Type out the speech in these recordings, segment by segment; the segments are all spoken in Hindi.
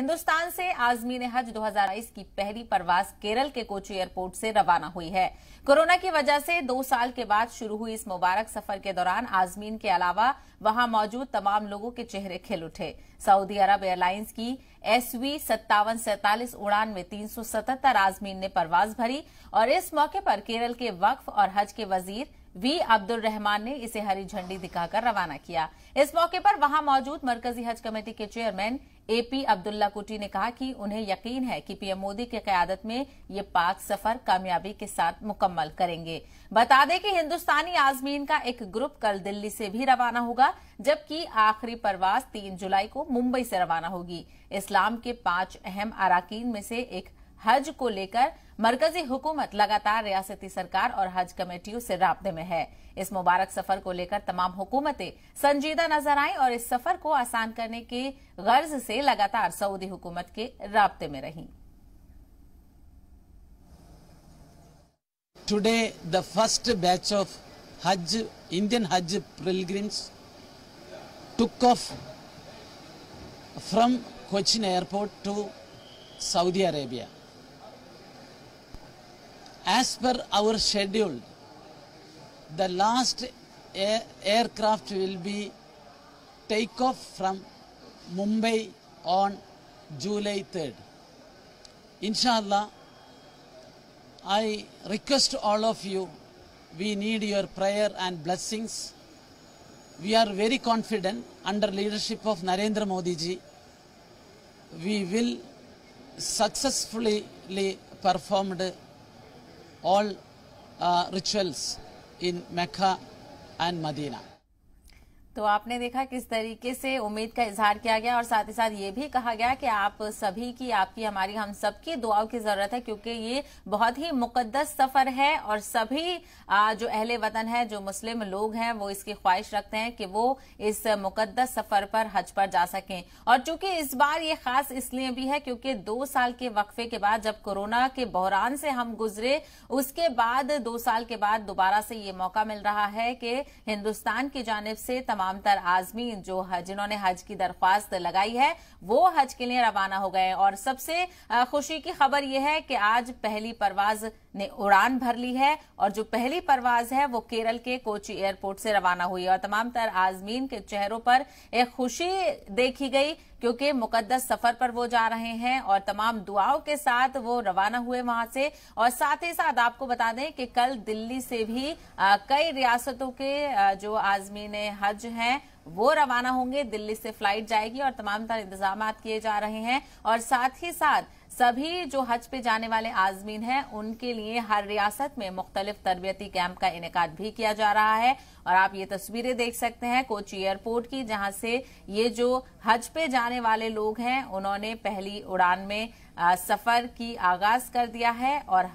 हिंदुस्तान से आजमीन हज 2022 की पहली परवास केरल के कोची एयरपोर्ट से रवाना हुई है कोरोना की वजह से दो साल के बाद शुरू हुई इस मुबारक सफर के दौरान आजमीन के अलावा वहां मौजूद तमाम लोगों के चेहरे खिल उठे सऊदी अरब एयरलाइंस की एस वी सत्तावन सैतालीस उड़ान में तीन सौ सतहत्तर आजमीन ने परवाज भरी और इस मौके पर केरल के वक्फ और हज के वजीर वी अब्दुल रहमान ने इसे हरी झंडी दिखाकर रवाना किया इस मौके पर वहां मौजूद मरकजी हज कमेटी के चेयरमैन एपी अब्दुल्ला कुटी ने कहा कि उन्हें यकीन है कि पीएम मोदी की क्यादत में ये पाक सफर कामयाबी के साथ मुकम्मल करेंगे बता दें कि हिंदुस्तानी आजमीन का एक ग्रुप कल दिल्ली से भी रवाना होगा जबकि आखिरी परवास तीन जुलाई को मुंबई से रवाना होगी इस्लाम के पांच अहम अरकान में से एक हज को लेकर मरकजी हुकूमत लगातार रियासती सरकार और हज कमेटियों से रबे में है इस मुबारक सफर को लेकर तमाम हुकूमतें संजीदा नजर आई और इस सफर को आसान करने के गर्ज से लगातार सऊदी हुकूमत के रबते में रही today the first batch of Hajj Indian Hajj pilgrims took off from Cochin airport to Saudi Arabia As per our schedule, the last air aircraft will be takeoff from Mumbai on July 3rd. Inshallah, I request all of you, we need your prayer and blessings. We are very confident under leadership of Narendra Modi ji, we will successfully perform all uh, rituals in Mecca and Medina. तो आपने देखा किस तरीके से उम्मीद का इजहार किया गया और साथ ही साथ ये भी कहा गया कि आप सभी की आपकी हमारी हम सबकी दुआओं की जरूरत है क्योंकि ये बहुत ही मुकद्दस सफर है और सभी जो अहले वतन है जो मुस्लिम लोग हैं वो इसकी ख्वाहिश रखते हैं कि वो इस मुकद्दस सफर पर हज पर जा सकें और चूंकि इस बार ये खास इसलिए भी है क्योंकि दो साल के वक्फे के बाद जब कोरोना के बहरान से हम गुजरे उसके बाद दो साल के बाद दोबारा से ये मौका मिल रहा है कि हिन्दुस्तान की जानब से तमाम नामतर आजमीन जो जिन्होंने हज की दरख्वास्त लगाई है वो हज के लिए रवाना हो गए और सबसे खुशी की खबर यह है कि आज पहली परवाज ने उड़ान भर ली है और जो पहली परवाज है वो केरल के कोची एयरपोर्ट से रवाना हुई और तमाम तर आजमीन के चेहरों पर एक खुशी देखी गई क्योंकि मुकद्दस सफर पर वो जा रहे हैं और तमाम दुआओं के साथ वो रवाना हुए वहां से और साथ ही साथ आपको बता दें कि कल दिल्ली से भी कई रियासतों के जो आजमीन हज हैं वो रवाना होंगे दिल्ली से फ्लाइट जाएगी और तमाम तरह इंतजाम किए जा रहे हैं और साथ ही साथ सभी जो हज पे जाने वाले आजमीन हैं उनके लिए हर रियासत में मुख्तलिफ तरबियती कैंप का इनका भी किया जा रहा है और आप ये तस्वीरें देख सकते हैं कोची एयरपोर्ट की जहां से ये जो हज पे जाने वाले लोग हैं उन्होंने पहली उड़ान में सफर की आगाज कर दिया है और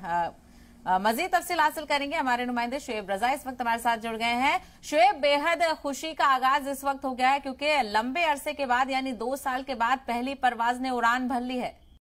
मजीद तफसील हासिल करेंगे हमारे नुमाइंदे शुएब रजा इस वक्त हमारे साथ जुड़ गए हैं शुएब बेहद खुशी का आगाज इस वक्त हो गया है क्योंकि लंबे अरसे के बाद यानी दो साल के बाद पहली परवाज ने उड़ान भर ली है